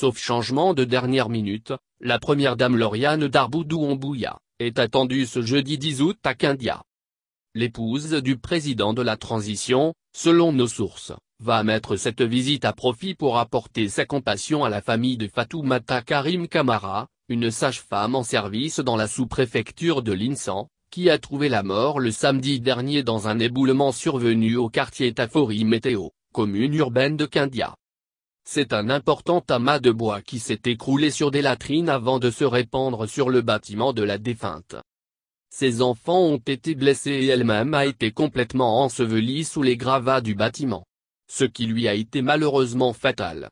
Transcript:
Sauf changement de dernière minute, la première dame Lauriane Darboudou Ombouya, est attendue ce jeudi 10 août à Kindia. L'épouse du président de la transition, selon nos sources, va mettre cette visite à profit pour apporter sa compassion à la famille de Fatoumata Karim Kamara, une sage-femme en service dans la sous-préfecture de Linsan, qui a trouvé la mort le samedi dernier dans un éboulement survenu au quartier Tafori Météo, commune urbaine de Kindia. C'est un important amas de bois qui s'est écroulé sur des latrines avant de se répandre sur le bâtiment de la défunte. Ses enfants ont été blessés et elle-même a été complètement ensevelie sous les gravats du bâtiment. Ce qui lui a été malheureusement fatal.